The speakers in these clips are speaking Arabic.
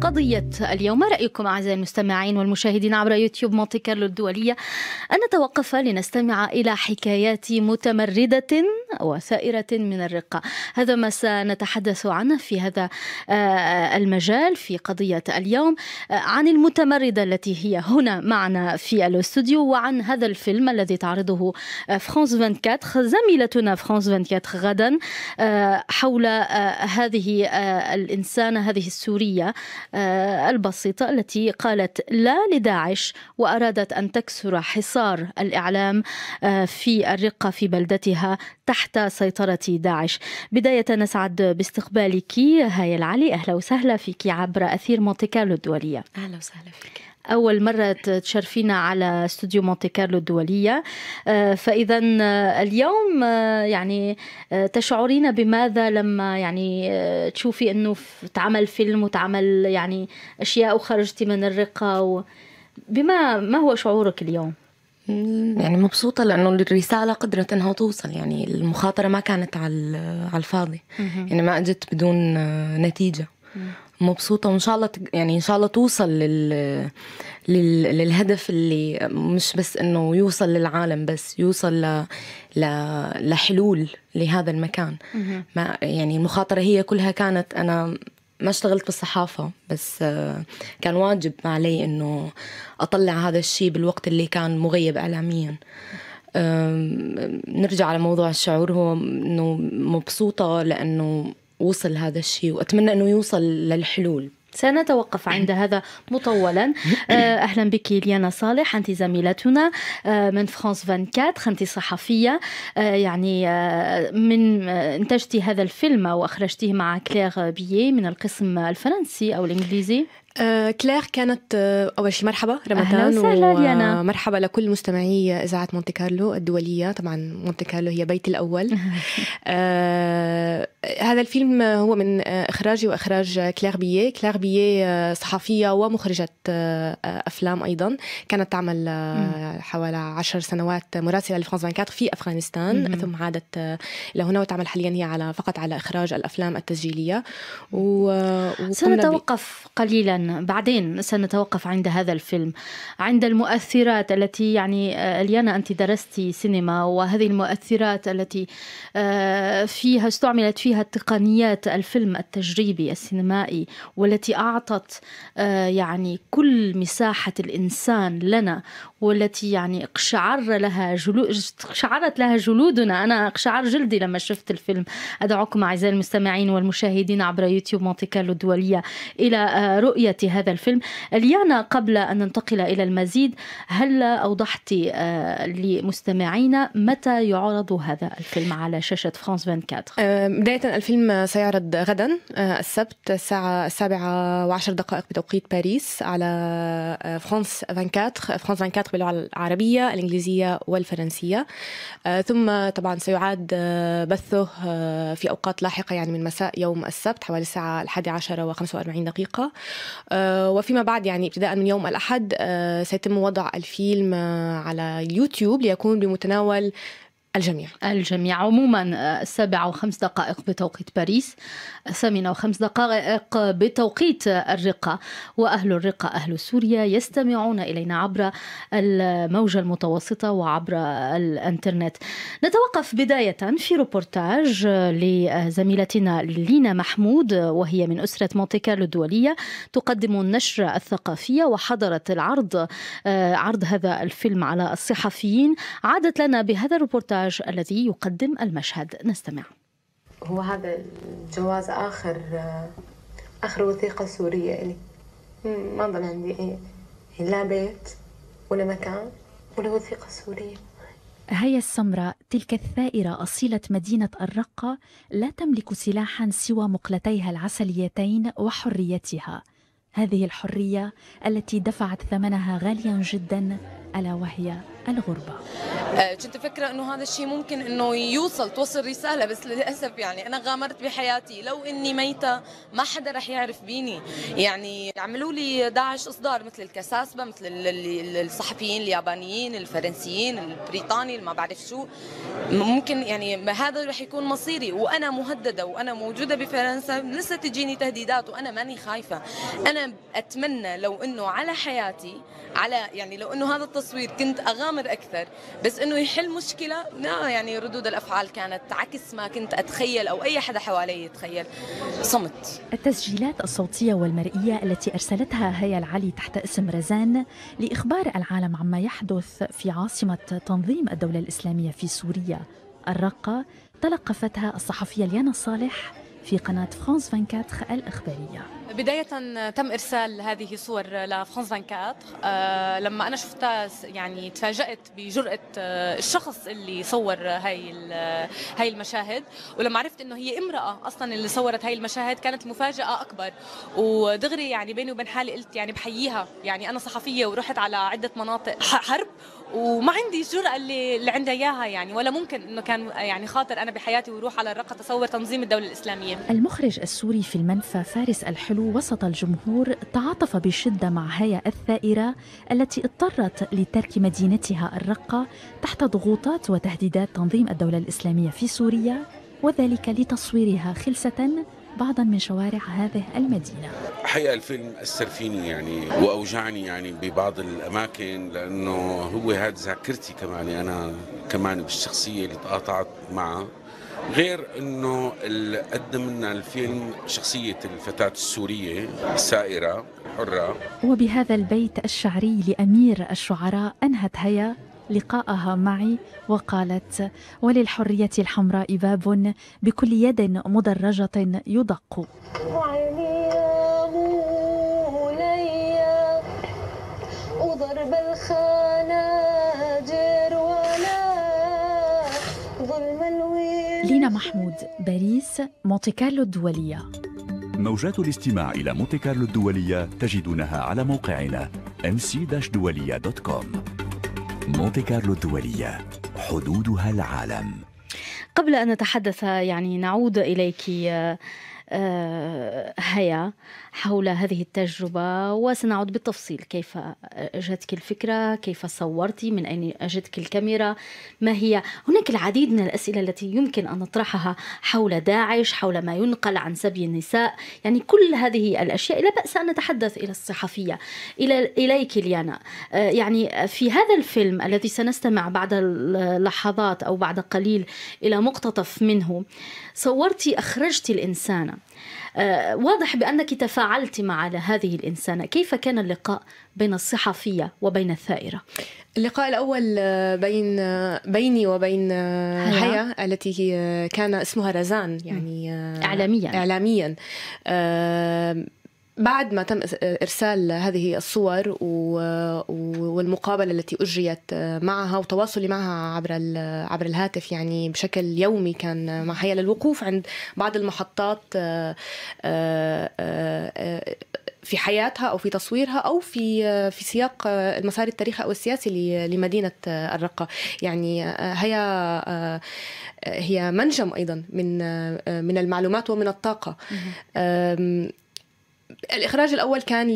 قضية اليوم رأيكم أعزائي المستمعين والمشاهدين عبر يوتيوب مونتي كارلو الدولية أن نتوقف لنستمع إلى حكايات متمردة وثائرة من الرقة هذا ما سنتحدث عنه في هذا آه، المجال في قضية اليوم آه، عن المتمردة التي هي هنا معنا في الاستوديو وعن هذا الفيلم الذي تعرضه آه، فرانس 24 زميلتنا فرانس 24 غدا حول هذه الإنسانة هذه السورية آه، البسيطة التي قالت لا لداعش وأرادت أن تكسر حصار الإعلام آه، في الرقة في بلدتها تحت سيطرة داعش بداية نسعد باستقبالك هاي العلي أهلا وسهلا فيك عبر أثير مونتي كارلو الدولية أهلا وسهلا فيك أول مرة تشرفينا على استوديو مونتي كارلو الدولية آه، فإذا آه، اليوم آه، يعني تشعرين بماذا لما يعني تشوفي أنه تعمل فيلم وتعمل يعني أشياء وخرجتي من الرقة و بما ما هو شعورك اليوم؟ يعني مبسوطة لأنه الرسالة قدرت إنها توصل يعني المخاطرة ما كانت على على الفاضي يعني ما أجت بدون نتيجة مبسوطة وإن شاء الله يعني إن شاء الله توصل لل... لل... للهدف اللي مش بس إنه يوصل للعالم بس يوصل ل... ل... لحلول لهذا المكان ما يعني المخاطرة هي كلها كانت أنا ما اشتغلت بالصحافة بس آه، كان واجب علي إنه أطلع هذا الشيء بالوقت اللي كان مغيب إعلامياً نرجع على موضوع الشعور هو إنه مبسوطة لأنه وصل هذا الشيء واتمنى انه يوصل للحلول سنتوقف عند هذا مطولا آه، اهلا بك ليانا صالح انت زميلتنا آه، من فرانس 24 انت صحفيه آه، يعني من انتجتي هذا الفيلم واخرجتيه مع كلير بيي من القسم الفرنسي او الانجليزي آه، كلير كانت آه، اول شيء مرحبا رمضان وسهلا مرحبا لكل مستمعي اذاعه مونتي كارلو الدوليه طبعا مونتي كارلو هي بيتي الاول آه هذا الفيلم هو من آه، اخراجي واخراج كلير بيي كلير بيي صحفيه ومخرجه افلام ايضا كانت تعمل حوالي عشر سنوات مراسله لفرانس 24 في افغانستان ثم عادت لهنا وتعمل حاليا هي على فقط على اخراج الافلام التسجيليه و... سنتوقف قليلا بعدين سنتوقف عند هذا الفيلم عند المؤثرات التي يعني آه، اليانا انت درست سينما وهذه المؤثرات التي آه، فيها استعملت فيها تقنيات الفيلم التجريبي السينمائي والتي اعطت آه، يعني كل مساحه الانسان لنا والتي يعني اقشعر لها جلو... اقشعرت لها جلودنا انا اقشعر جلدي لما شفت الفيلم ادعوكم اعزائي المستمعين والمشاهدين عبر يوتيوب مونتي كارلو الدوليه الى رؤيه هذا الفيلم اليانا قبل أن ننتقل إلى المزيد هل أوضحت آه، لمستمعينا متى يعرض هذا الفيلم على شاشة فرانس 24 آه، بداية الفيلم سيعرض غدا آه، السبت الساعة السابعة وعشر دقائق بتوقيت باريس على فرانس 24 فرانس 24 باللغة العربية الإنجليزية والفرنسية ثم طبعا سيعاد بثه في أوقات لاحقة يعني من مساء يوم السبت حوالي الساعة الحادية عشرة وخمسة وأربعين دقيقة آه، وفيما بعد يعني ابتداء من يوم الأحد آه، سيتم وضع الفيلم آه، على اليوتيوب ليكون بمتناول الجميع الجميع عموما السابعة آه، وخمس دقائق بتوقيت باريس الثامنة وخمس دقائق بتوقيت الرقة وأهل الرقة أهل سوريا يستمعون إلينا عبر الموجة المتوسطة وعبر الانترنت نتوقف بداية في روبورتاج لزميلتنا لينا محمود وهي من أسرة مونتي كارلو الدولية تقدم النشرة الثقافية وحضرت العرض آه، عرض هذا الفيلم على الصحفيين عادت لنا بهذا الروبورتاج الإنتاج الذي يقدم المشهد نستمع هو هذا الجواز آخر آخر وثيقة سورية لي ما ضل عندي يعني لا بيت ولا مكان ولا وثيقة سورية هيا السمراء تلك الثائرة أصيلة مدينة الرقة لا تملك سلاحا سوى مقلتيها العسليتين وحريتها هذه الحرية التي دفعت ثمنها غاليا جدا ألا وهي الغربة أه، كنت فكرة انه هذا الشيء ممكن انه يوصل توصل رسالة بس للأسف يعني انا غامرت بحياتي لو اني ميتة ما حدا رح يعرف بيني يعني عملوا لي داعش اصدار مثل الكساسبة مثل الصحفيين اليابانيين الفرنسيين البريطاني ما بعرف شو ممكن يعني هذا رح يكون مصيري وانا مهددة وانا موجودة بفرنسا لسه تجيني تهديدات وانا ماني خايفة انا اتمنى لو انه على حياتي على يعني لو انه هذا التصوير كنت اغامر الامر اكثر بس انه يحل مشكله لا يعني ردود الافعال كانت عكس ما كنت اتخيل او اي حدا حوالي يتخيل صمت التسجيلات الصوتيه والمرئيه التي ارسلتها هيا العلي تحت اسم رزان لاخبار العالم عما يحدث في عاصمه تنظيم الدوله الاسلاميه في سوريا الرقه تلقفتها الصحفيه ليانا صالح في قناة فرانس 24 الإخبارية بداية تم إرسال هذه الصور لفرانس 24 أه لما أنا شفتها يعني تفاجأت بجرأة آه، الشخص اللي صور هاي آه، هاي المشاهد ولما عرفت إنه هي امرأة أصلا اللي صورت هاي المشاهد كانت المفاجأة أكبر ودغري يعني بيني وبين حالي قلت يعني بحييها يعني أنا صحفية ورحت على عدة مناطق حرب وما عندي الجرأة اللي, اللي عندها إياها يعني ولا ممكن إنه كان يعني خاطر أنا بحياتي وروح على الرقة تصور تنظيم الدولة الإسلامية المخرج السوري في المنفى فارس الحلو وسط الجمهور تعاطف بشدة مع هيا الثائرة التي اضطرت لترك مدينتها الرقة تحت ضغوطات وتهديدات تنظيم الدولة الإسلامية في سوريا وذلك لتصويرها خلسة بعضا من شوارع هذه المدينة حقيقة الفيلم أثر فيني يعني وأوجعني يعني ببعض الأماكن لأنه هو هاد ذاكرتي كمان أنا كمان بالشخصية اللي تقاطعت معها غير انه قدم لنا الفيلم شخصيه الفتاه السوريه السائره الحره وبهذا البيت الشعري لامير الشعراء انهت هيا لقاءها معي وقالت وللحرية الحمراء باب بكل يد مدرجة يدق الخناجر ولا لينا محمود باريس مونتي كارلو الدولية موجات الاستماع إلى مونتي كارلو الدولية تجدونها على موقعنا mc-dualia.com مونتي كارلو الدولية حدودها العالم قبل أن نتحدث يعني نعود إليك آه، آه، هيا حول هذه التجربة وسنعود بالتفصيل كيف أجتك الفكرة كيف صورتي من أين أجتك الكاميرا ما هي هناك العديد من الأسئلة التي يمكن أن نطرحها حول داعش حول ما ينقل عن سبي النساء يعني كل هذه الأشياء لا بأس أن نتحدث إلى الصحفية إلى إليك ليانا آه، يعني في هذا الفيلم الذي سنستمع بعد لحظات أو بعد قليل إلى مقتطف منه صورتي أخرجت الإنسانة آه، واضح بأنك تفاعلت مع هذه الإنسانة كيف كان اللقاء بين الصحفية وبين الثائرة؟ اللقاء الأول آه، بين آه، بيني وبين هيا التي كان اسمها رزان يعني إعلاميا إعلاميا بعد ما تم ارسال هذه الصور والمقابله التي اجريت معها وتواصلي معها عبر عبر الهاتف يعني بشكل يومي كان مع حيال للوقوف عند بعض المحطات آه، آه، آه، في حياتها او في تصويرها او في في سياق المسار التاريخي او السياسي لمدينه الرقه يعني هي هي منجم ايضا من من المعلومات ومن الطاقه الإخراج الأول كان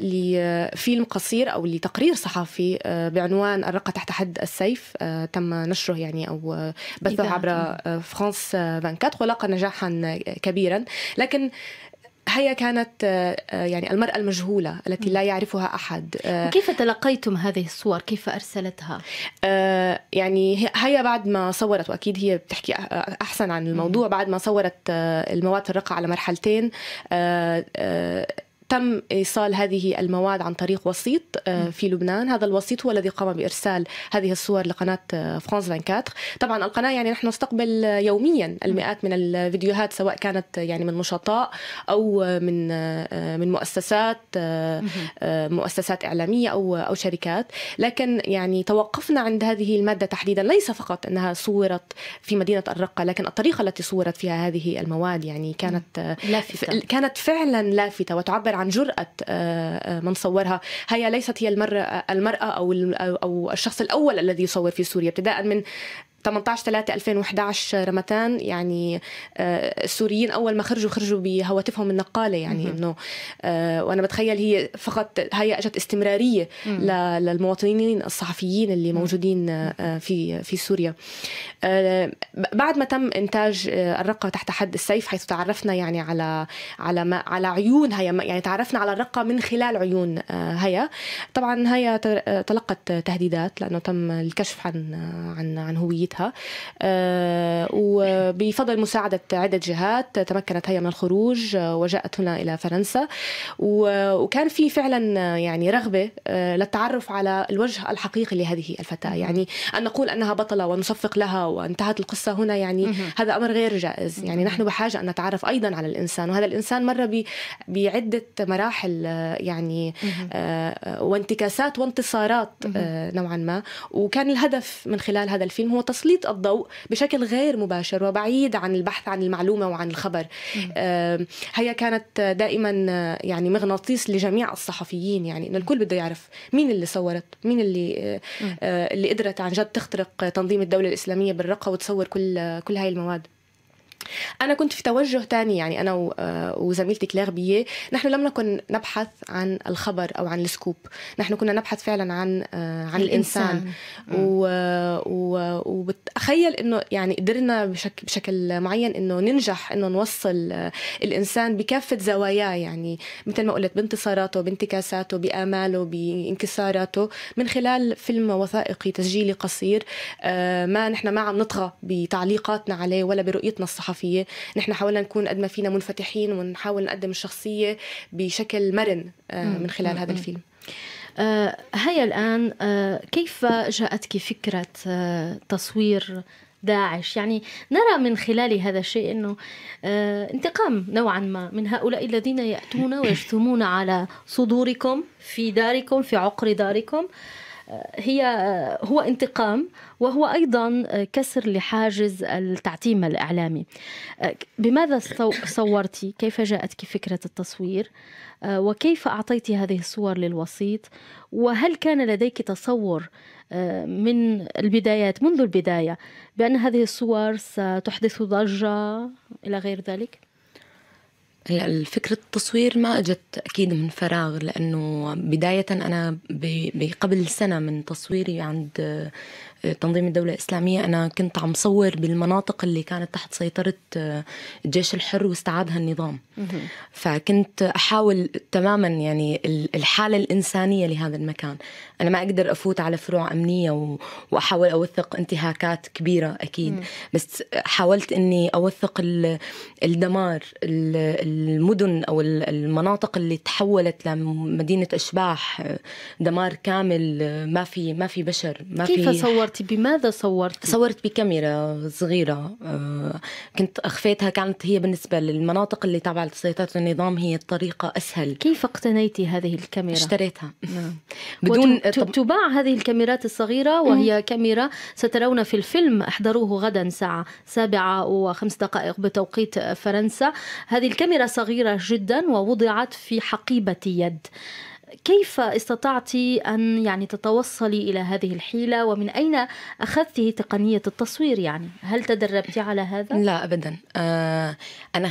لفيلم قصير أو لتقرير صحفي آه، بعنوان الرقة تحت حد السيف آه، تم نشره يعني أو آه، بثه عبر فرانس 24 ولقى نجاحا كبيرا لكن هي كانت آه، آه، يعني المرأة المجهولة التي لا يعرفها أحد آه، كيف تلقيتم هذه الصور؟ كيف أرسلتها؟ يعني هي بعد ما صورت وأكيد هي بتحكي أحسن عن الموضوع بعد ما صورت المواد الرقع على مرحلتين تم ايصال هذه المواد عن طريق وسيط آه، في لبنان هذا الوسيط هو الذي قام بارسال هذه الصور لقناه آه، فرانس 24 طبعا القناه يعني نحن نستقبل آه، يوميا المئات من الفيديوهات سواء كانت يعني من نشطاء او من من مؤسسات مؤسسات اعلاميه او او شركات لكن يعني توقفنا عند هذه الماده تحديدا ليس فقط انها صورت في مدينه الرقه لكن الطريقه التي صورت فيها هذه المواد يعني كانت لافته كانت فعلا لافته وتعبر عن عن جرأة آه، آه، من صورها هي ليست هي المرأة أو أو الشخص الأول الذي يصور في سوريا ابتداء من 18 3 2011 رمتان يعني آه، السوريين اول ما خرجوا خرجوا بهواتفهم النقاله يعني انه آه، وانا بتخيل هي فقط هي اجت استمراريه مم. للمواطنين الصحفيين اللي موجودين آه، في في سوريا بعد ما تم انتاج الرقه تحت حد السيف حيث تعرفنا يعني على على ما على عيون هيا يعني تعرفنا على الرقه من خلال عيون هيا طبعا هيا تلقت تهديدات لانه تم الكشف عن عن عن هويتها بيتها آه، وبفضل مساعدة عدة جهات تمكنت هي من الخروج آه، وجاءت هنا إلى فرنسا وكان في فعلا آه، يعني رغبة للتعرف على الوجه الحقيقي لهذه الفتاة يعني أن نقول أنها بطلة ونصفق لها وانتهت القصة هنا يعني هذا أمر غير جائز يعني نحن بحاجة أن نتعرف أيضا على الإنسان وهذا الإنسان مر بعدة مراحل يعني وانتكاسات وانتصارات نوعا ما وكان الهدف من خلال هذا الفيلم هو تصفيق تسليط الضوء بشكل غير مباشر وبعيد عن البحث عن المعلومه وعن الخبر آه، هي كانت دائما آه، يعني مغناطيس لجميع الصحفيين يعني ان الكل بده يعرف مين اللي صورت مين اللي آه، اللي قدرت عن جد تخترق تنظيم الدوله الاسلاميه بالرقه وتصور كل كل هاي المواد أنا كنت في توجه ثاني يعني أنا آه، وزميلتي كلير بيه نحن لم نكن نبحث عن الخبر أو عن السكوب نحن كنا نبحث فعلا عن آه، عن الإنسان الإنسان. و... وبتخيل إنه يعني قدرنا بشك... بشكل معين إنه ننجح إنه نوصل آه، الإنسان بكافة زواياه يعني مثل ما قلت بانتصاراته بانتكاساته بآماله بانكساراته من خلال فيلم وثائقي تسجيلي قصير ما نحن ما عم نطغى بتعليقاتنا عليه ولا برؤيتنا الصحفية الصحفيه، نحن حاولنا نكون قد ما فينا منفتحين ونحاول نقدم الشخصيه بشكل مرن آه، من خلال هذا الفيلم. آه، هيا الآن آه، كيف جاءتك فكرة تصوير داعش يعني نرى من خلال هذا الشيء أنه انتقام نوعا ما من هؤلاء الذين يأتون ويجثمون على صدوركم في داركم في عقر داركم هي هو انتقام وهو ايضا كسر لحاجز التعتيم الاعلامي بماذا صورتي كيف جاءتك فكره التصوير وكيف اعطيت هذه الصور للوسيط وهل كان لديك تصور من البدايات منذ البدايه بان هذه الصور ستحدث ضجه الى غير ذلك الفكرة التصوير ما اجت اكيد من فراغ لانه بداية انا بقبل سنة من تصويري عند تنظيم الدولة الإسلامية أنا كنت عم صور بالمناطق اللي كانت تحت سيطرة آه، الجيش الحر واستعادها النظام فكنت أحاول تماما يعني الحالة الإنسانية لهذا المكان أنا ما أقدر أفوت على فروع أمنية وأحاول أوثق انتهاكات كبيرة أكيد بس حاولت أني أوثق الدمار المدن أو المناطق اللي تحولت لمدينة أشباح آه، دمار كامل آه، ما في ما في بشر ما كيف في صورت صورتي بماذا صورتي؟ صورت بكاميرا صغيرة آه، كنت أخفيتها كانت هي بالنسبة للمناطق اللي تابعة لسيطرة النظام هي الطريقة أسهل كيف اقتنيتي هذه الكاميرا؟ اشتريتها نعم. بدون وتب... تباع هذه الكاميرات الصغيرة وهي كاميرا سترون في الفيلم احضروه غدا ساعة سابعة وخمس دقائق بتوقيت فرنسا هذه الكاميرا صغيرة جدا ووضعت في حقيبة يد كيف استطعت أن يعني تتوصلي إلى هذه الحيلة ومن أين أخذت تقنية التصوير يعني هل تدربتي على هذا؟ لا أبدا آه أنا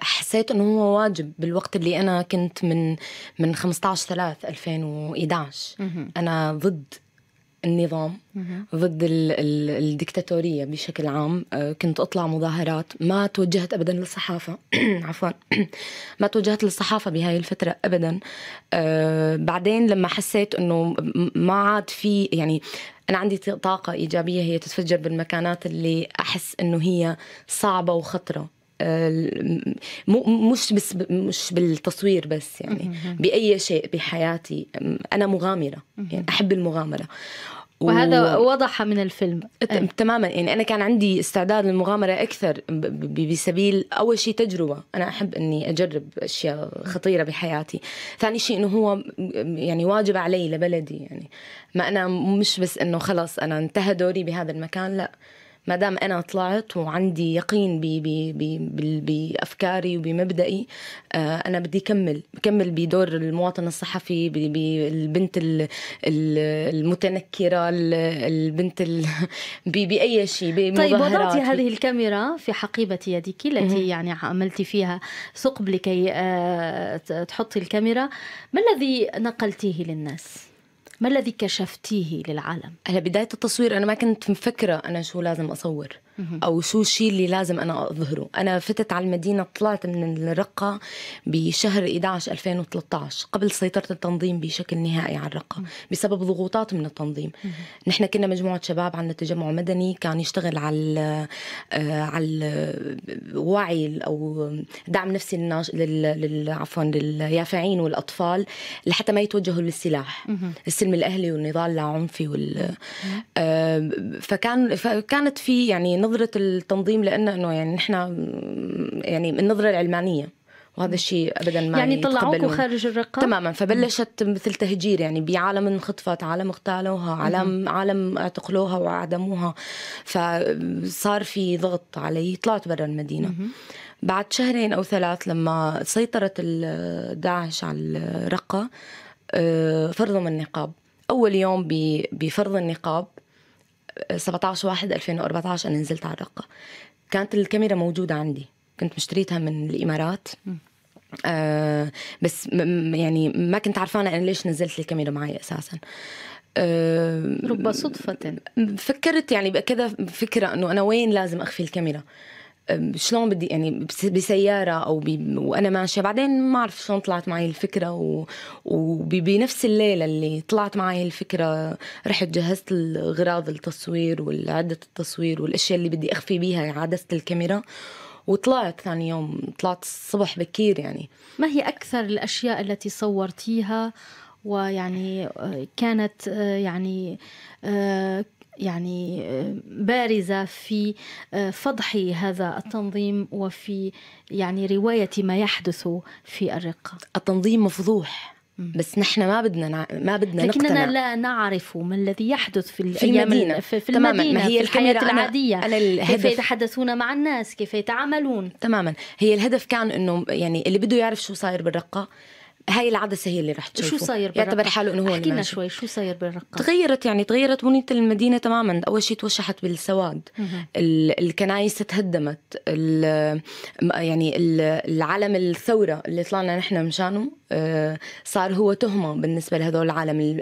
حسيت أنه هو واجب بالوقت اللي أنا كنت من من 15 3 2011 أنا ضد النظام ضد الدكتاتوريه بشكل عام آه، كنت اطلع مظاهرات ما توجهت ابدا للصحافه عفوا ما توجهت للصحافه بهاي الفتره ابدا آه، بعدين لما حسيت انه ما عاد في يعني انا عندي طاقه ايجابيه هي تتفجر بالمكانات اللي احس انه هي صعبه وخطره آه، مو مش بس مش بالتصوير بس يعني باي شيء بحياتي انا مغامره يعني احب المغامره وهذا و... وضح من الفيلم أيه. تماما يعني انا كان عندي استعداد للمغامره اكثر بسبيل اول شيء تجربه انا احب اني اجرب اشياء خطيره بحياتي ثاني شيء انه هو يعني واجب علي لبلدي يعني ما انا مش بس انه خلص انا انتهى دوري بهذا المكان لا ما دام انا طلعت وعندي يقين بي بي بي بافكاري وبمبدئي آه، انا بدي كمل كمل بدور المواطن الصحفي بالبنت المتنكره البنت ال... باي شيء طيب وضعتي هذه الكاميرا في حقيبه يدك التي يعني عملتي فيها ثقب لكي آه، تحطي الكاميرا ما الذي نقلتيه للناس ما الذي كشفتيه للعالم؟ هلا بداية التصوير أنا ما كنت مفكرة أنا شو لازم أصور او شو الشيء اللي لازم انا اظهره انا فتت على المدينه طلعت من الرقه بشهر 11 2013 قبل سيطره التنظيم بشكل نهائي على الرقه بسبب ضغوطات من التنظيم نحن كنا مجموعه شباب عندنا تجمع مدني كان يشتغل على آه، على وعي او دعم نفسي للناش... لل... عفوا لليافعين والاطفال لحتى ما يتوجهوا للسلاح السلم الاهلي والنضال العنفي وال... آه، فكان فكانت في يعني نظره التنظيم لنا انه يعني نحن يعني النظره العلمانيه وهذا الشيء ابدا ما يعني طلعوك خارج الرقه تماما فبلشت مثل تهجير يعني بعالم انخطفت عالم اغتالوها عالم عالم اعتقلوها وعدموها فصار في ضغط علي طلعت برا المدينه بعد شهرين او ثلاث لما سيطرت داعش على الرقه آه، فرضوا من النقاب اول يوم بفرض النقاب 17 1 2014 انا نزلت على الرقه كانت الكاميرا موجوده عندي كنت مشتريتها من الامارات آه بس يعني ما كنت عرفانه انا ليش نزلت الكاميرا معي اساسا آه رب صدفة فكرت يعني كذا فكرة انه انا وين لازم اخفي الكاميرا شلون بدي يعني بسياره او بي وانا ماشيه بعدين ما اعرف شلون طلعت معي الفكره وبنفس الليله اللي طلعت معي الفكره رحت جهزت الغراض التصوير وعده التصوير والاشياء اللي بدي اخفي بيها يعني عدسه الكاميرا وطلعت ثاني يوم طلعت الصبح بكير يعني ما هي اكثر الاشياء التي صورتيها ويعني آه، كانت آه، يعني آه، يعني آه، بارزة في آه، فضح هذا التنظيم وفي يعني رواية ما يحدث في الرقة التنظيم مفضوح بس نحن ما بدنا نع... ما بدنا لكننا نقتنع. لا نعرف ما الذي يحدث في, في المدينة في, في تماما. المدينة ما هي في الحياة أنا... العادية أنا الهدف... كيف يتحدثون مع الناس كيف يتعاملون تماما هي الهدف كان انه يعني اللي بده يعرف شو صاير بالرقة هاي العدسه هي اللي رح تشوفه شو صاير بالرقة؟ يعتبر حاله انه هو احكي لنا شوي شو صاير بالرقه تغيرت يعني تغيرت بنيه المدينه تماما اول شيء توشحت بالسواد الكنايس تهدمت ال يعني ال العلم الثوره اللي طلعنا نحن مشانه آه، صار هو تهمه بالنسبه لهدول العالم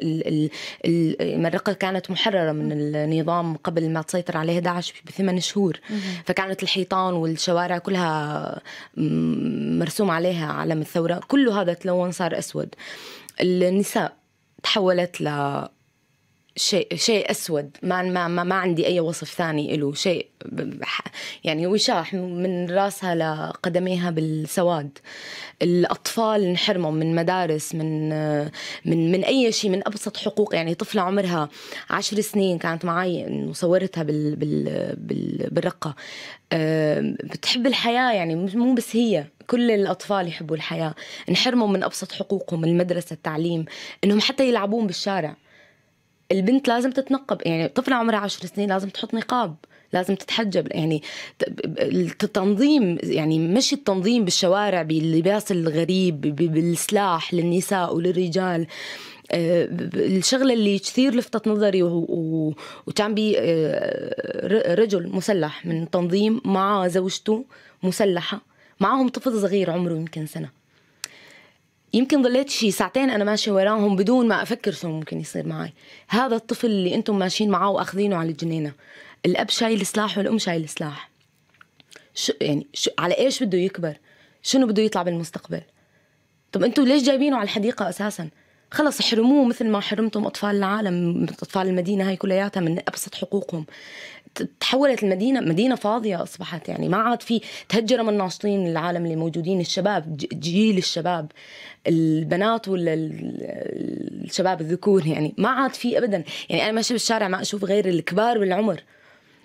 المرقه كانت محرره من النظام قبل ما تسيطر عليها داعش بثمان شهور فكانت الحيطان والشوارع كلها مرسوم عليها علم الثوره كله هذا تلون صار اسود النساء تحولت ل شيء شيء اسود ما ما ما, ما عندي اي وصف ثاني له شيء يعني وشاح من راسها لقدميها بالسواد الاطفال انحرموا من مدارس من من من اي شيء من ابسط حقوق يعني طفله عمرها عشر سنين كانت معي وصورتها بال بال, بال بالرقه بتحب الحياه يعني مو بس هي كل الاطفال يحبوا الحياه انحرموا من ابسط حقوقهم المدرسه التعليم انهم حتى يلعبون بالشارع البنت لازم تتنقب يعني طفله عمرها عشر سنين لازم تحط نقاب لازم تتحجب يعني التنظيم يعني مشي التنظيم بالشوارع باللباس الغريب بالسلاح للنساء وللرجال آه، الشغلة اللي كثير لفتت نظري وكان بي آه، رجل مسلح من تنظيم مع زوجته مسلحة معهم طفل صغير عمره يمكن سنة يمكن ضليت شي ساعتين انا ماشيه وراهم بدون ما افكر شو ممكن يصير معي هذا الطفل اللي انتم ماشيين معاه واخذينه على الجنينه الاب شايل سلاح والام شايل سلاح شو يعني شو على ايش بده يكبر شنو بده يطلع بالمستقبل طب انتم ليش جايبينه على الحديقه اساسا خلص احرموه مثل ما حرمتم اطفال العالم اطفال المدينه هاي كلياتها من ابسط حقوقهم تحولت المدينه مدينه فاضيه اصبحت يعني ما عاد في تهجر من الناشطين العالم اللي موجودين الشباب جيل الشباب البنات ولا الشباب الذكور يعني ما عاد في ابدا يعني انا ماشي بالشارع ما اشوف غير الكبار بالعمر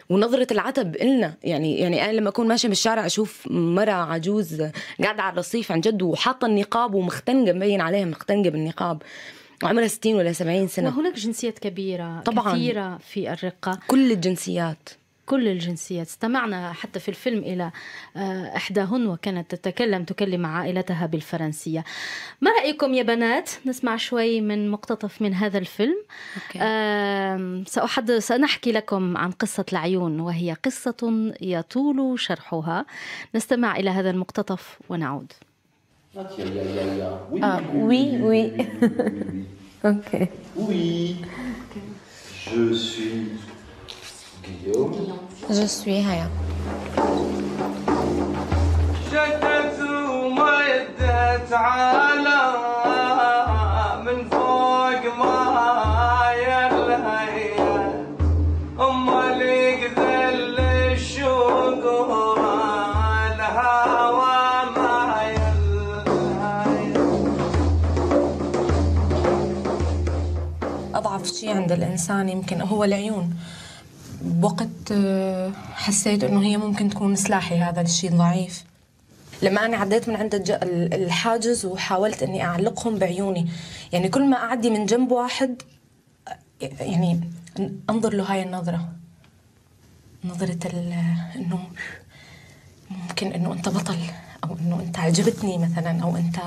ونظرة العتب إلنا يعني يعني أنا لما أكون ماشية بالشارع أشوف مرة عجوز قاعدة على الرصيف عن جد وحاطة النقاب ومختنقة مبين عليها مختنقة بالنقاب وعمرها 60 ولا 70 سنه وهناك جنسيات كبيره طبعا كثيره في الرقه كل الجنسيات كل الجنسيات استمعنا حتى في الفيلم إلى آه، إحداهن وكانت تتكلم تكلم عائلتها بالفرنسية ما رأيكم يا بنات نسمع شوي من مقتطف من هذا الفيلم أوكي. سنحكي لكم عن قصة العيون وهي قصة يطول شرحها نستمع إلى هذا المقتطف ونعود ah, oui, oui. oui, oui. ok. Oui. Je suis Guillaume. Je suis Haya. Je عند الإنسان يمكن هو العيون بوقت آه، حسيت إنه هي ممكن تكون سلاحي هذا الشيء الضعيف لما أنا عديت من عند الحاجز وحاولت إني أعلقهم بعيوني يعني كل ما أعدي من جنب واحد آه، يعني أنظر له هاي النظرة نظرة إنه ممكن إنه أنت بطل أو إنه أنت عجبتني مثلا أو أنت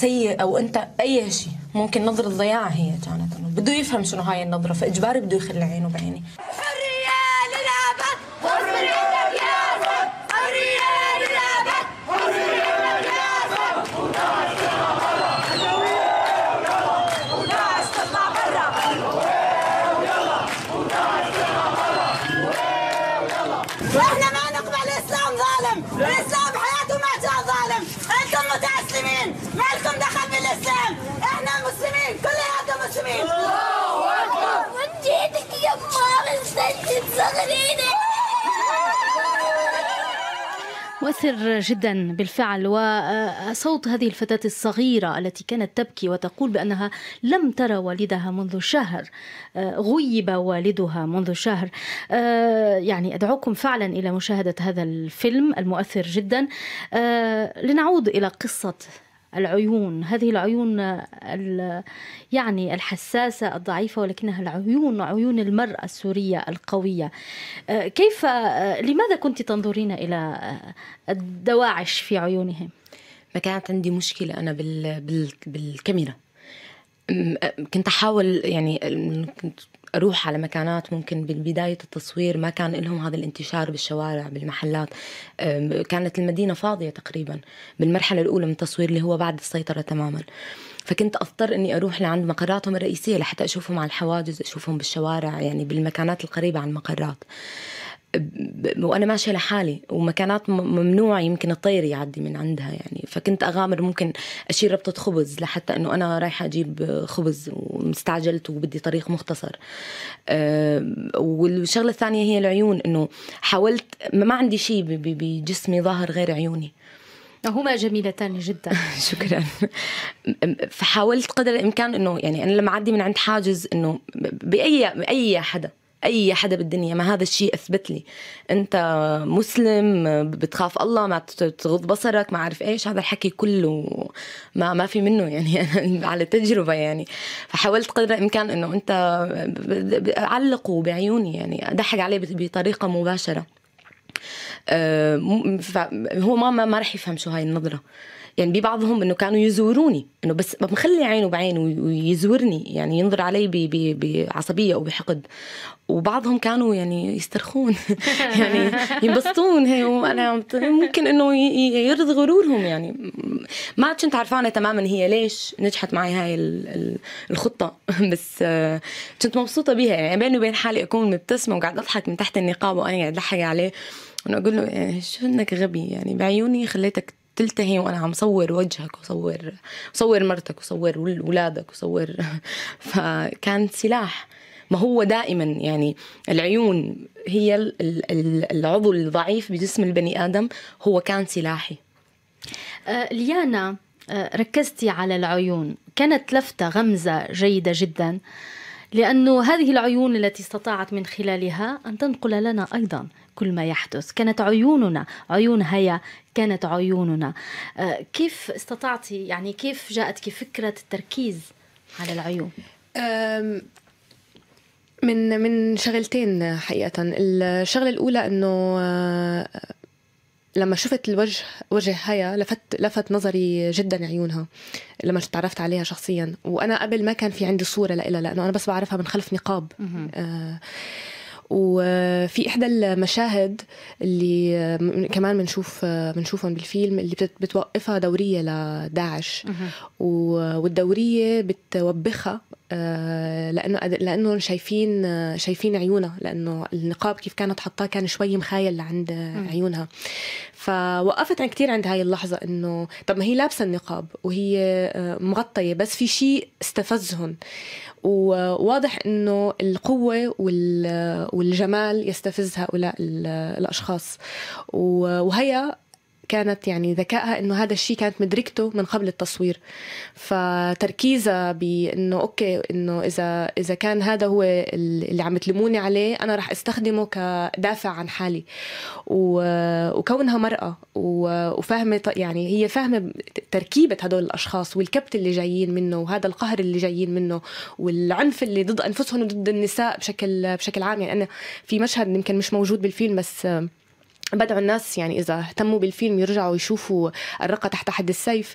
سيء او انت اي شيء ممكن نظره ضياع هي كانت بده يفهم شنو هاي النظره فاجباري بده يخلي عينه بعيني العالمين الله اكبر من ايدك يا مار مؤثر جدا بالفعل وصوت هذه الفتاة الصغيرة التي كانت تبكي وتقول بأنها لم ترى والدها منذ شهر غيب والدها منذ شهر يعني أدعوكم فعلا إلى مشاهدة هذا الفيلم المؤثر جدا لنعود إلى قصة العيون هذه العيون يعني الحساسة الضعيفة ولكنها العيون عيون المرأة السورية القوية أه، كيف أه، لماذا كنت تنظرين إلى أه، الدواعش في عيونهم؟ فكانت عندي مشكلة أنا بال... بالكاميرا كنت احاول يعني كنت اروح على مكانات ممكن بالبدايه التصوير ما كان لهم هذا الانتشار بالشوارع بالمحلات كانت المدينه فاضيه تقريبا بالمرحله الاولى من التصوير اللي هو بعد السيطره تماما فكنت اضطر اني اروح لعند مقراتهم الرئيسيه لحتى اشوفهم على الحواجز اشوفهم بالشوارع يعني بالمكانات القريبه عن المقرات وانا ماشيه لحالي ومكانات ممنوع يمكن الطير يعدي من عندها يعني فكنت اغامر ممكن اشيل ربطه خبز لحتى انه انا رايحه اجيب خبز ومستعجلت وبدي طريق مختصر والشغله الثانيه هي العيون انه حاولت ما عندي شيء بجسمي ظاهر غير عيوني هما جميلتان جدا شكرا فحاولت قدر الامكان انه يعني انا لما اعدي من عند حاجز انه باي اي حدا اي حدا بالدنيا ما هذا الشيء اثبت لي انت مسلم بتخاف الله ما تغض بصرك ما عارف ايش هذا الحكي كله ما ما في منه يعني انا على تجربه يعني فحاولت قدر الامكان انه انت علقوا بعيوني يعني اضحك عليه بطريقه مباشره أه، هو ما ما رح يفهم شو هاي النظره يعني ببعضهم انه كانوا يزوروني انه بس مخلي عينه بعينه ويزورني يعني ينظر علي بعصبيه او بحقد وبعضهم كانوا يعني يسترخون يعني ينبسطون هي وانا ممكن انه يرضي غرورهم يعني ما كنت عرفانه تماما هي ليش نجحت معي هاي الخطه بس آه، كنت مبسوطه بها يعني بيني وبين حالي اكون مبتسمه وقاعد اضحك من تحت النقاب وانا قاعد اضحك عليه وانا اقول له إيه، شو انك غبي يعني بعيوني خليتك تلتهي وانا عم صور وجهك وصور صور مرتك وصور ولادك وصور فكان سلاح ما هو دائما يعني العيون هي العضو الضعيف بجسم البني ادم هو كان سلاحي أه، ليانا أه، ركزتي على العيون كانت لفتة غمزة جيدة جدا لأن هذه العيون التي استطاعت من خلالها أن تنقل لنا أيضا كل ما يحدث كانت عيوننا عيون هيا كانت عيوننا آه، كيف استطعتي يعني كيف جاءتك فكرة التركيز على العيون من من شغلتين حقيقة الشغلة الأولى أنه آه، لما شفت الوجه وجه هيا لفت لفت نظري جدا عيونها لما تعرفت عليها شخصيا وانا قبل ما كان في عندي صوره لها لانه انا بس بعرفها من خلف نقاب آه، وفي احدى المشاهد اللي كمان بنشوف بنشوفهم آه، بالفيلم اللي بتوقفها دوريه لداعش والدوريه بتوبخها آه، لانه لانه شايفين آه، شايفين عيونها لانه النقاب كيف كانت حطاه كان شوي مخايل لعند عيونها فوقفت عن كثير عند هاي اللحظه انه طب ما هي لابسه النقاب وهي آه، مغطيه بس في شيء استفزهم وواضح انه القوه والجمال يستفز هؤلاء الاشخاص وهي كانت يعني ذكائها انه هذا الشيء كانت مدركته من قبل التصوير فتركيزها بانه اوكي انه اذا اذا كان هذا هو اللي عم تلوموني عليه انا رح استخدمه كدافع عن حالي وكونها مراه وفاهمه يعني هي فاهمه تركيبه هدول الاشخاص والكبت اللي جايين منه وهذا القهر اللي جايين منه والعنف اللي ضد انفسهم وضد النساء بشكل بشكل عام يعني انا في مشهد يمكن مش موجود بالفيلم بس بدعوا الناس يعني اذا اهتموا بالفيلم يرجعوا يشوفوا الرقه تحت حد السيف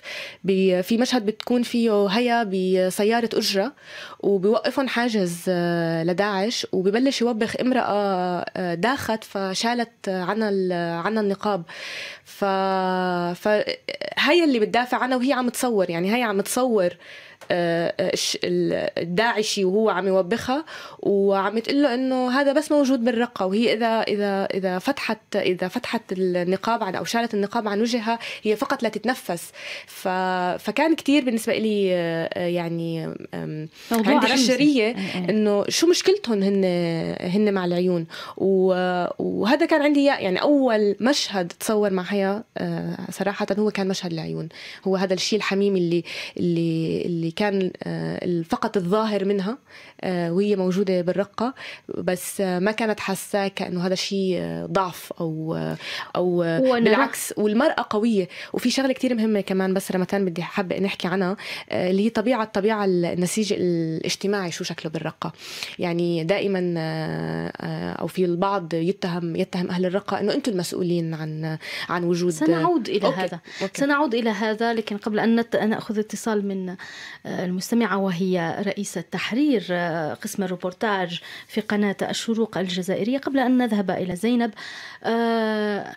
في مشهد بتكون فيه هيا بسياره اجره وبوقفهم حاجز آه، لداعش وببلش يوبخ امراه آه، داخت فشالت عنها عنها النقاب ف فهي اللي بتدافع عنها وهي عم تصور يعني هي عم تصور آه، آه، الداعشي وهو عم يوبخها وعم تقول له انه هذا بس موجود بالرقه وهي اذا اذا اذا فتحت اذا فتحت النقاب عن او شالت النقاب عن وجهها هي فقط لتتنفس ف فكان كثير بالنسبه لي آه، يعني عندي حشريه إيه، إيه. انه شو مشكلتهم هن هن مع العيون وهذا كان عندي يعني اول مشهد تصور مع حياه صراحه هو كان مشهد العيون هو هذا الشيء الحميمي اللي اللي اللي كان آه، فقط الظاهر منها آه، وهي موجودة بالرقة بس آه، ما كانت حاسة كأنه هذا شيء ضعف أو أو بالعكس والمرأة قوية وفي شغلة كتير مهمة كمان بس رمتان بدي حابة نحكي عنها اللي هي طبيعة الطبيعة النسيج الاجتماعي شو شكله بالرقة يعني دائما أو في البعض يتهم يتهم أهل الرقة أنه أنتم المسؤولين عن عن وجود سنعود إلى أوكي. هذا أوكي. سنعود إلى هذا لكن قبل أن نأخذ اتصال من آه، المستمعة وهي رئيسة تحرير آه، قسم الروبورتاج في قناة الشروق الجزائرية قبل أن نذهب إلى زينب آه،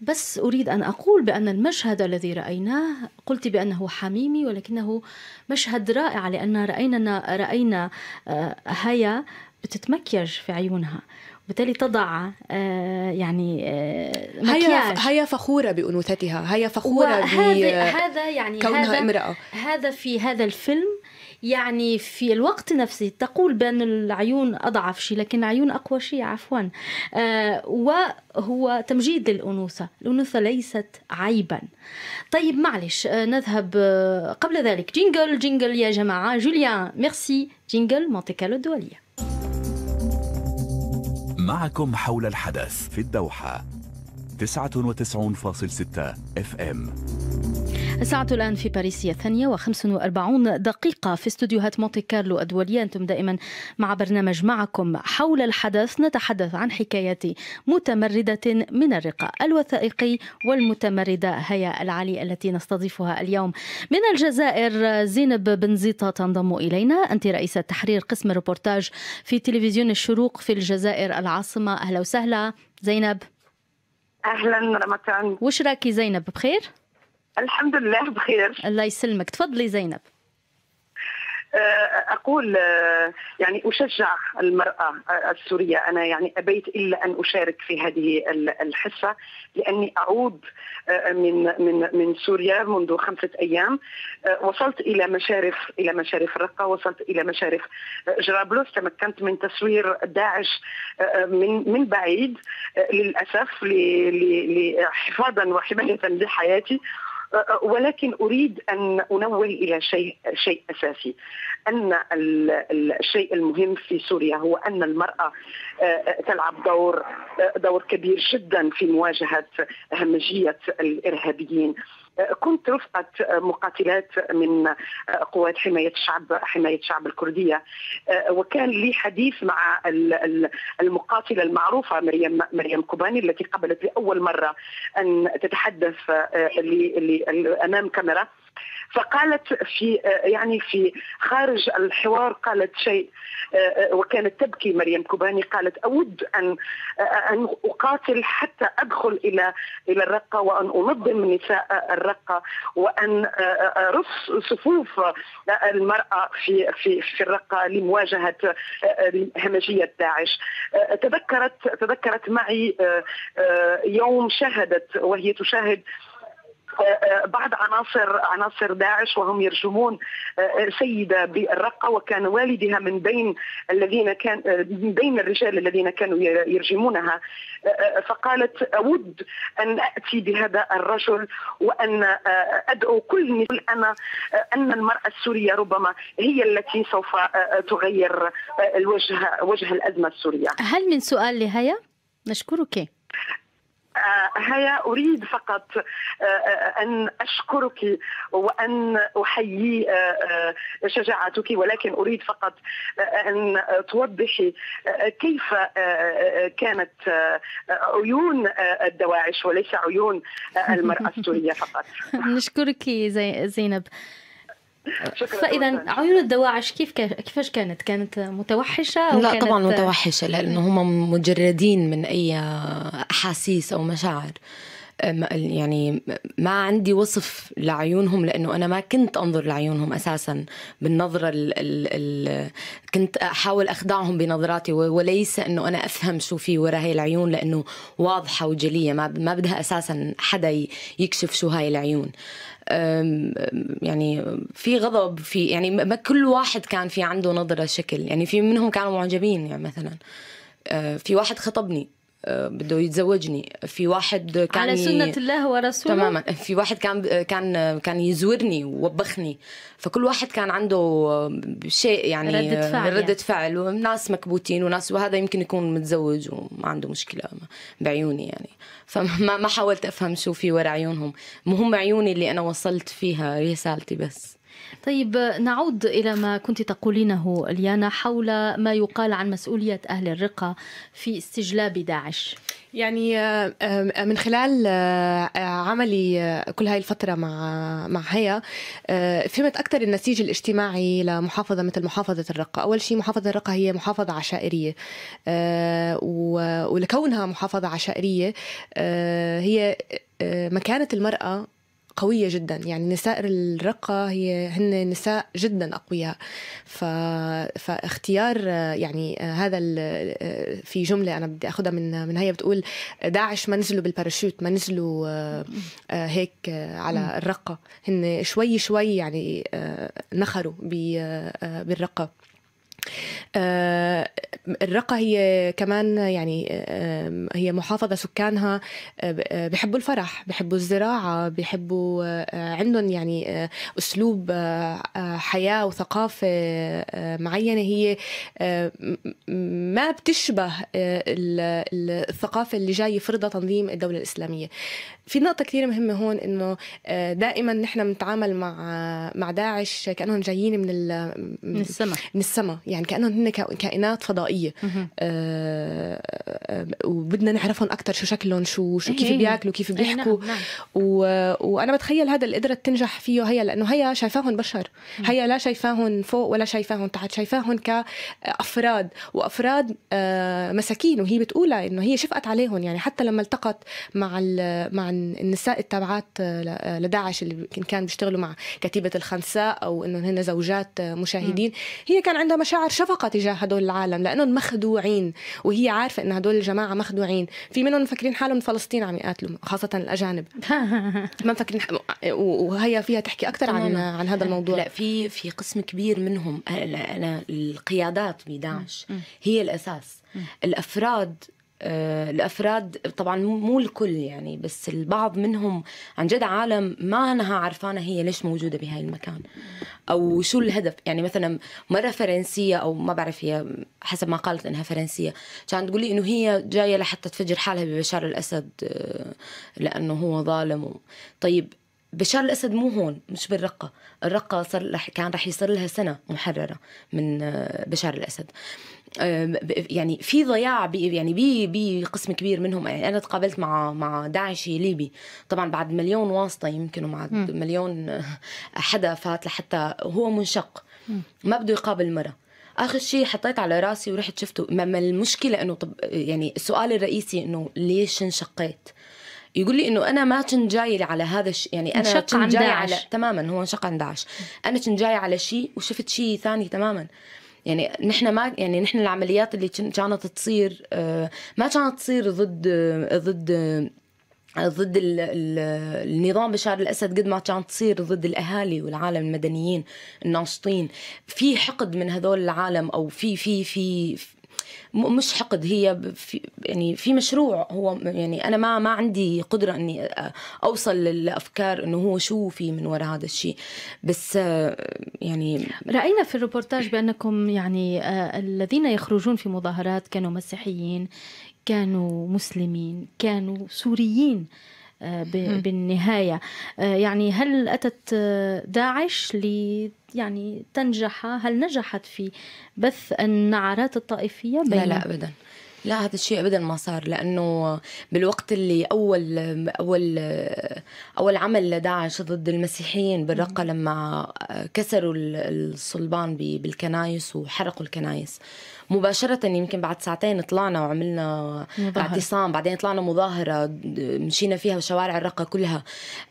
بس أريد أن أقول بأن المشهد الذي رأيناه قلت بأنه حميمي ولكنه مشهد رائع لأن رأينا رأينا هيا بتتمكيج في عيونها بالتالي تضع آه، يعني هي آه، هي فخوره بانوثتها هي فخوره هذا هذا يعني كونها هذا امراه هذا في هذا الفيلم يعني في الوقت نفسه تقول بأن العيون أضعف شيء لكن العيون أقوى شيء عفوا آه وهو تمجيد للأنوثة الأنوثة ليست عيبا طيب معلش آه نذهب آه قبل ذلك جينجل جينجل يا جماعة جوليان ميرسي جينجل مونتي الدولية معكم حول الحدث في الدوحة 99.6 اف ام الساعة الآن في باريس هي الثانية وخمس وأربعون دقيقة في استوديوهات مونتي كارلو الدولية أنتم دائما مع برنامج معكم حول الحدث نتحدث عن حكاية متمردة من الرقة الوثائقي والمتمردة هيا العلي التي نستضيفها اليوم من الجزائر زينب بنزيطة تنضم إلينا أنت رئيسة تحرير قسم الريبورتاج في تلفزيون الشروق في الجزائر العاصمة أهلا وسهلا زينب أهلا رمضان وش راكي زينب بخير؟ الحمد لله بخير الله يسلمك تفضلي زينب آه، اقول آه، يعني اشجع المراه السوريه انا يعني ابيت الا ان اشارك في هذه الحصه لاني اعود آه، من من من سوريا منذ خمسه ايام وصلت الى مشارف الى مشارف الرقة وصلت الى مشارف جرابلس تمكنت من تصوير داعش من من بعيد للاسف لحفاظا وحمايه لحياتي ولكن اريد ان انوه الى شيء شيء اساسي ان الشيء المهم في سوريا هو ان المراه آه، تلعب دور آه، دور كبير جدا في مواجهه همجيه الارهابيين كنت رفقة مقاتلات من قوات حماية الشعب حماية الشعب الكردية وكان لي حديث مع المقاتلة المعروفة مريم مريم كوباني التي قبلت لأول مرة أن تتحدث آه، أمام كاميرا فقالت في آه، يعني في خارج الحوار قالت شيء آه، آه، وكانت تبكي مريم كوباني قالت اود ان ان اقاتل حتى ادخل الى الى الرقه وان انظم نساء الرقه وان ارص صفوف المراه في في في الرقه لمواجهه همجيه داعش تذكرت تذكرت معي يوم شهدت وهي تشاهد بعض عناصر عناصر داعش وهم يرجمون آه، آه، سيده بالرقه وكان والدها من بين الذين كان آه، من بين الرجال الذين كانوا يرجمونها فقالت اود ان اتي بهذا الرجل وان ادعو كل مثل انا ان المراه السوريه ربما هي التي سوف تغير الوجه وجه الازمه السوريه. هل من سؤال لهيا؟ نشكرك. آه، هيا أريد فقط آه، آه، أن أشكرك وأن أحيي شجاعتك ولكن أريد فقط أن توضحي كيف كانت عيون الدواعش وليس عيون المرأة السورية فقط نشكرك زينب فاذا عيون الدواعش كيف كيفاش كانت؟ كانت متوحشه أو لا كانت طبعا متوحشه لانه هم مجردين من اي احاسيس او مشاعر يعني ما عندي وصف لعيونهم لانه انا ما كنت انظر لعيونهم اساسا بالنظره الـ الـ الـ كنت احاول اخدعهم بنظراتي وليس انه انا افهم شو في وراء هاي العيون لانه واضحه وجليه ما ما بدها اساسا حدا يكشف شو هاي العيون يعني في غضب في يعني ما كل واحد كان في عنده نظرة شكل يعني في منهم كانوا معجبين يعني مثلا أه، في واحد خطبني بده يتزوجني في واحد كان على سنة الله ورسوله تماما في واحد كان كان كان يزورني ووبخني فكل واحد كان عنده شيء يعني ردة فعل, يعني. ردة فعل يعني. وناس مكبوتين وناس وهذا يمكن يكون متزوج وما عنده مشكلة بعيوني يعني فما ما حاولت افهم شو في ورا عيونهم المهم عيوني اللي انا وصلت فيها رسالتي بس طيب نعود إلى ما كنت تقولينه ليانا حول ما يقال عن مسؤولية أهل الرقة في استجلاب داعش يعني آه، آه، من خلال آه، عملي كل هاي الفتره مع مع هيا فهمت اكثر النسيج الاجتماعي لمحافظه مثل محافظه الرقه، اول شيء محافظه الرقه هي محافظه عشائريه ولكونها محافظه عشائريه هي مكانة المرأة قوية جدا يعني نساء الرقة هي هن نساء جدا أقوياء ف... فاختيار يعني هذا ال... في جملة أنا بدي أخذها من من هي بتقول داعش ما نزلوا بالباراشوت ما نزلوا آه، هيك آه، على الرقة هن شوي شوي يعني آه، نخروا بالرقة آه، الرقة هي كمان يعني آه، هي محافظة سكانها آه، بحبوا الفرح بحبوا الزراعة بحبوا عندهم يعني أسلوب حياة وثقافة معينة هي ما بتشبه الثقافة اللي جاي يفرضها تنظيم الدولة الإسلامية في نقطة كثير مهمة هون إنه آه، دائما نحن بنتعامل مع مع داعش كأنهم جايين من ال... من السماء من السماء يعني كأنهم هن كائنات فضائية آه،, آه... وبدنا نعرفهم أكثر شو شكلهم شو شو كيف إيه. بياكلوا كيف إيه، بيحكوا نعم. نعم. و... وأنا بتخيل هذا اللي قدرت تنجح فيه هي لأنه هي شايفاهم بشر هي لا شايفاهم فوق ولا شايفاهم تحت شايفاهم كأفراد وأفراد آه، مساكين وهي بتقولها إنه هي شفقت عليهم يعني حتى لما التقت مع ال... مع عن النساء التابعات لداعش اللي كان بيشتغلوا مع كتيبه الخنساء او انهم هن زوجات مشاهدين هي كان عندها مشاعر شفقه تجاه هدول العالم لانهم مخدوعين وهي عارفه ان هدول الجماعه مخدوعين في منهم مفكرين حالهم فلسطين عم يقاتلوا خاصه الاجانب ما مفكرين وهي فيها تحكي اكثر عن عن هذا الموضوع لا في في قسم كبير منهم انا القيادات بداعش هي الاساس الافراد آه، الافراد طبعا مو الكل يعني بس البعض منهم عن جد عالم ما انها عرفانه هي ليش موجوده بهاي المكان او شو الهدف يعني مثلا مره فرنسيه او ما بعرف هي حسب ما قالت انها فرنسيه كانت تقول لي انه هي جايه لحتى تفجر حالها ببشار الاسد آه، لانه هو ظالم طيب بشار الاسد مو هون مش بالرقه الرقه صار كان رح يصير لها سنه محرره من آه، بشار الاسد يعني في ضياع بي يعني بي بقسم كبير منهم يعني انا تقابلت مع مع داعشي ليبي طبعا بعد مليون واسطه يمكن ومع مليون حدا فات لحتى هو منشق ما بده يقابل مره اخر شيء حطيت على راسي ورحت شفته ما المشكله انه طب يعني السؤال الرئيسي انه ليش انشقيت يقول لي انه انا ما كنت جاي على هذا الشيء يعني انا كنت جاي على تماما هو انشق عن داعش انا كنت جاي على شيء وشفت شيء ثاني تماما يعني نحن ما يعني نحن العمليات اللي كانت تصير آه، ما كانت تصير ضد آه، ضد آه، ضد ال ال النظام بشار الاسد قد ما كانت تصير ضد الاهالي والعالم المدنيين الناشطين في حقد من هذول العالم او في في في في مش حقد هي في يعني في مشروع هو يعني انا ما ما عندي قدره اني اوصل للافكار انه هو شو في من وراء هذا الشيء بس آه، يعني راينا في الروبورتاج بانكم يعني آه، الذين يخرجون في مظاهرات كانوا مسيحيين كانوا مسلمين كانوا سوريين بالنهايه آه، يعني هل اتت داعش آه، ل يعني تنجح هل نجحت في بث النعرات الطائفيه بين لا لا ابدا لا هذا الشيء ابدا ما صار لانه بالوقت اللي اول اول اول عمل لداعش ضد المسيحيين بالرقه لما آه، كسروا الصلبان بالكنايس وحرقوا الكنايس مباشره يمكن بعد ساعتين طلعنا وعملنا مظاهرة. اعتصام بعدين طلعنا مظاهره مشينا فيها شوارع الرقه كلها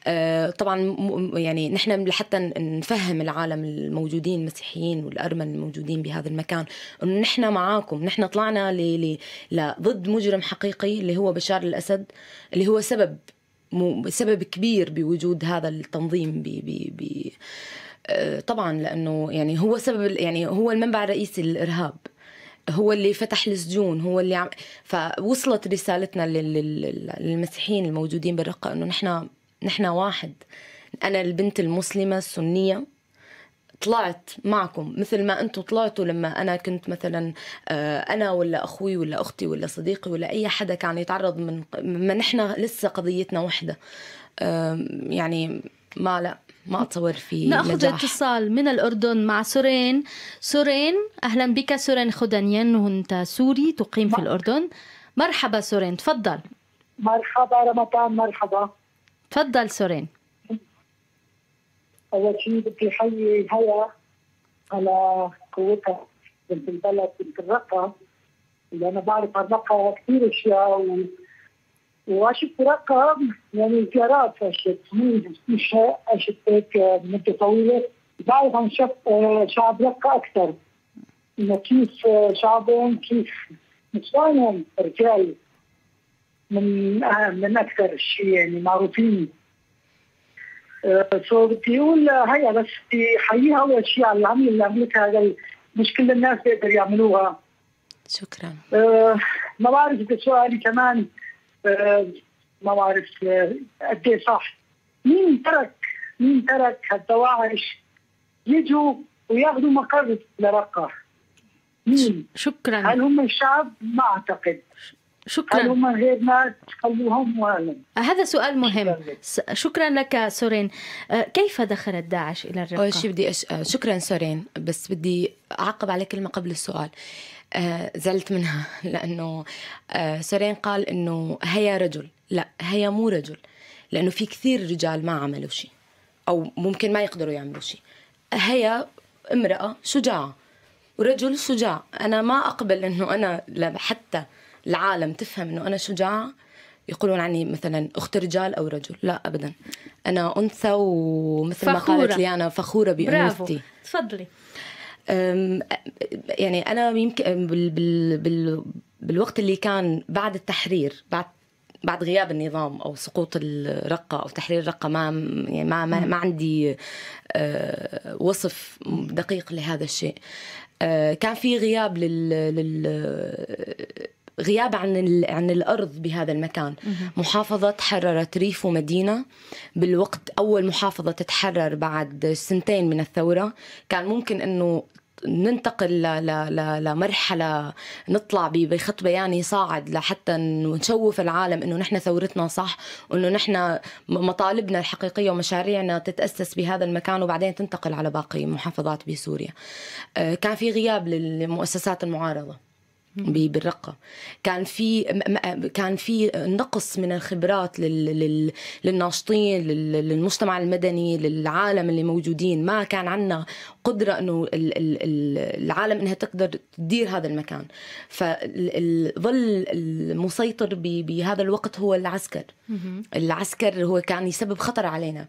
آه، طبعا يعني نحن لحتى نفهم العالم الموجودين المسيحيين والارمن الموجودين بهذا المكان انه نحن معاكم نحن طلعنا ل... ل... ضد مجرم حقيقي اللي هو بشار الاسد اللي هو سبب سبب كبير بوجود هذا التنظيم ب ب ب آه، طبعا لانه يعني هو سبب يعني هو المنبع الرئيسي للارهاب هو اللي فتح السجون هو اللي عم فوصلت رسالتنا للمسيحيين الموجودين بالرقة انه نحن نحن واحد انا البنت المسلمة السنية طلعت معكم مثل ما انتم طلعتوا لما انا كنت مثلا آه، انا ولا اخوي ولا اختي ولا صديقي ولا اي حدا كان يتعرض من ما نحن لسه قضيتنا وحده يعني ما لا ما اتصور في ناخذ نجاح. اتصال من الاردن مع سورين سورين اهلا بك سورين خدنيان وانت سوري تقيم في الاردن مرحبا سورين تفضل مرحبا رمضان مرحبا تفضل سورين اول شيء بدي احيي هيا على قوتها في البلد في الرقه لانه بعرف الرقه كثير اشياء و... وعشان ترقى يعني القرارات عشان تميز فيها عشان هيك مده طويله بعد عن شاب آه، شعب رقى اكثر انه كيف آه، شعبهم كيف نسوانهم رجال من آه، من اكثر شيء يعني معروفين سو بدي اقول هيا بس بدي احييها اول شيء على العمل اللي عملتها هذا مش كل الناس بيقدروا يعملوها شكرا أه ما بعرف اذا سؤالي كمان ما بعرف قد إيه صح مين ترك مين ترك هالدواعش يجوا وياخذوا مقر لرقه مين شكرا هل هم الشعب ما اعتقد شكرا هل هم غير ناس خلوهم وهلم هذا سؤال مهم شكرا لك سورين أه، كيف دخلت داعش الى الرقه؟ اول شيء بدي أش... شكرا سورين بس بدي اعقب على كلمه قبل السؤال آه، زلت منها لأنه آه، سورين قال أنه هيا رجل لا هيا مو رجل لأنه في كثير رجال ما عملوا شيء أو ممكن ما يقدروا يعملوا شيء هيا امرأة شجاعة ورجل شجاع أنا ما أقبل أنه أنا حتى العالم تفهم أنه أنا شجاعة يقولون عني مثلا اخت رجال او رجل لا ابدا انا انثى ومثل فخورة. ما قالت لي انا فخوره بانوثتي تفضلي يعني انا يمكن بال بال بال بالوقت اللي كان بعد التحرير بعد بعد غياب النظام او سقوط الرقه او تحرير الرقه ما يعني ما ما, ما عندي آه، وصف دقيق لهذا الشيء آه، كان في غياب لل, لل غياب عن عن الارض بهذا المكان محافظه تحررت ريف ومدينه بالوقت اول محافظه تتحرر بعد سنتين من الثوره كان ممكن انه ننتقل ل... ل... لمرحلة نطلع بخط بياني صاعد لحتى نشوف العالم انه نحن ثورتنا صح وانه نحن مطالبنا الحقيقية ومشاريعنا تتأسس بهذا المكان وبعدين تنتقل على باقي محافظات بسوريا آه، كان في غياب للمؤسسات المعارضة بالرقه كان في كان في نقص من الخبرات لل... للناشطين للمجتمع المدني للعالم اللي موجودين ما كان عندنا قدره انه العالم انها تقدر تدير هذا المكان فظل المسيطر بهذا الوقت هو العسكر العسكر هو كان يسبب خطر علينا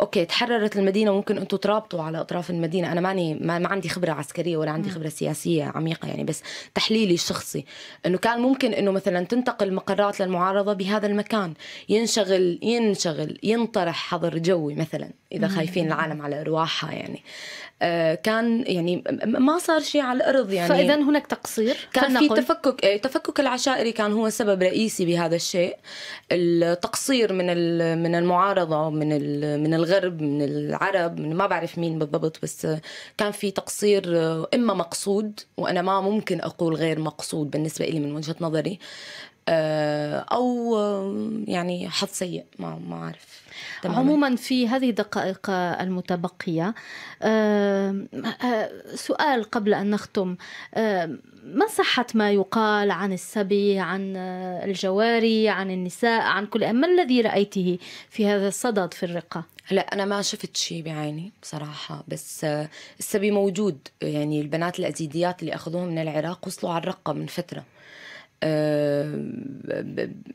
اوكي تحررت المدينه ممكن انتم ترابطوا على اطراف المدينه انا ماني ما عندي خبره عسكريه ولا عندي خبره سياسيه عميقه يعني بس تحليلي الشخصي انه كان ممكن انه مثلا تنتقل مقرات للمعارضه بهذا المكان ينشغل ينشغل ينطرح حظر جوي مثلا اذا خايفين العالم على ارواحها يعني آه، كان يعني ما صار شيء على الارض يعني فاذا هناك تقصير كان في تفكك آه، تفكك العشائري كان هو سبب رئيسي بهذا الشيء التقصير من من المعارضه من من الغرب من العرب من ما بعرف مين بالضبط بس كان في تقصير آه، اما مقصود وانا ما ممكن اقول غير مقصود بالنسبه لي من وجهه نظري او يعني حظ سيء ما ما اعرف تمام. عموما في هذه الدقائق المتبقية آه، آه، سؤال قبل أن نختم آه، ما صحة ما يقال عن السبي عن الجواري عن النساء عن كل ما الذي رأيته في هذا الصدد في الرقة؟ لا أنا ما شفت شيء بعيني بصراحة بس السبي موجود يعني البنات الأزيديات اللي أخذوهم من العراق وصلوا على الرقة من فترة آه،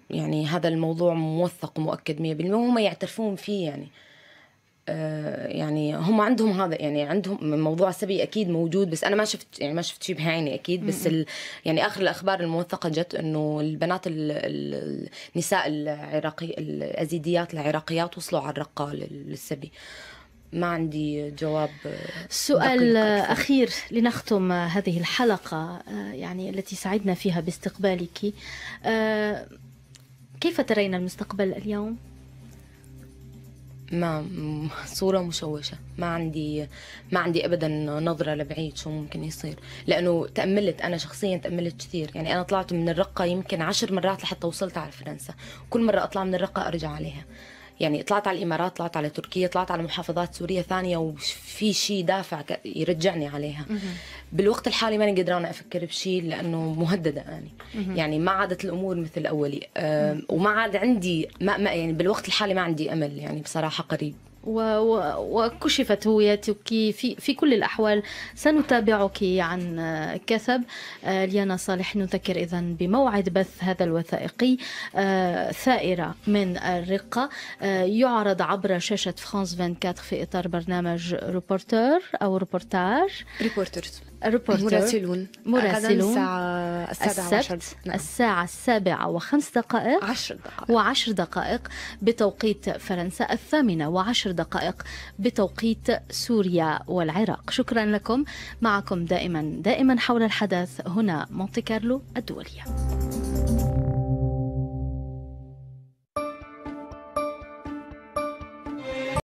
يعني هذا الموضوع موثق ومؤكد 100% وهم يعترفون فيه يعني آه، يعني هم عندهم هذا يعني عندهم موضوع السبي اكيد موجود بس انا ما شفت يعني ما شفت شيء بعيني اكيد بس ال يعني اخر الاخبار الموثقه جت انه البنات ال النساء العراقي الازيديات العراقيات وصلوا على الرقه للسبي آه ما عندي جواب سؤال أخير لنختم هذه الحلقة آه، يعني التي سعدنا فيها باستقبالك آه، كيف ترين المستقبل اليوم؟ ما صورة مشوشة ما عندي ما عندي ابدا نظرة لبعيد شو ممكن يصير لانه تأملت انا شخصيا تأملت كثير يعني انا طلعت من الرقة يمكن عشر مرات لحتى وصلت على فرنسا كل مرة اطلع من الرقة ارجع عليها يعني طلعت على الامارات طلعت على تركيا طلعت على محافظات سوريا ثانيه وفي شيء دافع يرجعني عليها بالوقت الحالي ماني قدرانه افكر بشيء لانه مهدده يعني يعني ما عادت الامور مثل اولي وما عاد عندي ما, ما يعني بالوقت الحالي ما عندي امل يعني بصراحه قريب وكشفت هويتك في في كل الاحوال سنتابعك عن كثب آه، ليانا صالح نذكر اذا بموعد بث هذا الوثائقي آه، ثائره من الرقه آه، يعرض عبر شاشه فرانس 24 في اطار برنامج روبورتور او روبورتاج ريبورترز مراسلون مراسلون السبت نعم. الساعة السابعة وخمس دقائق عشر دقائق وعشر دقائق بتوقيت فرنسا الثامنة وعشر دقائق بتوقيت سوريا والعراق شكرا لكم معكم دائما دائما حول الحدث هنا مونتي كارلو الدولية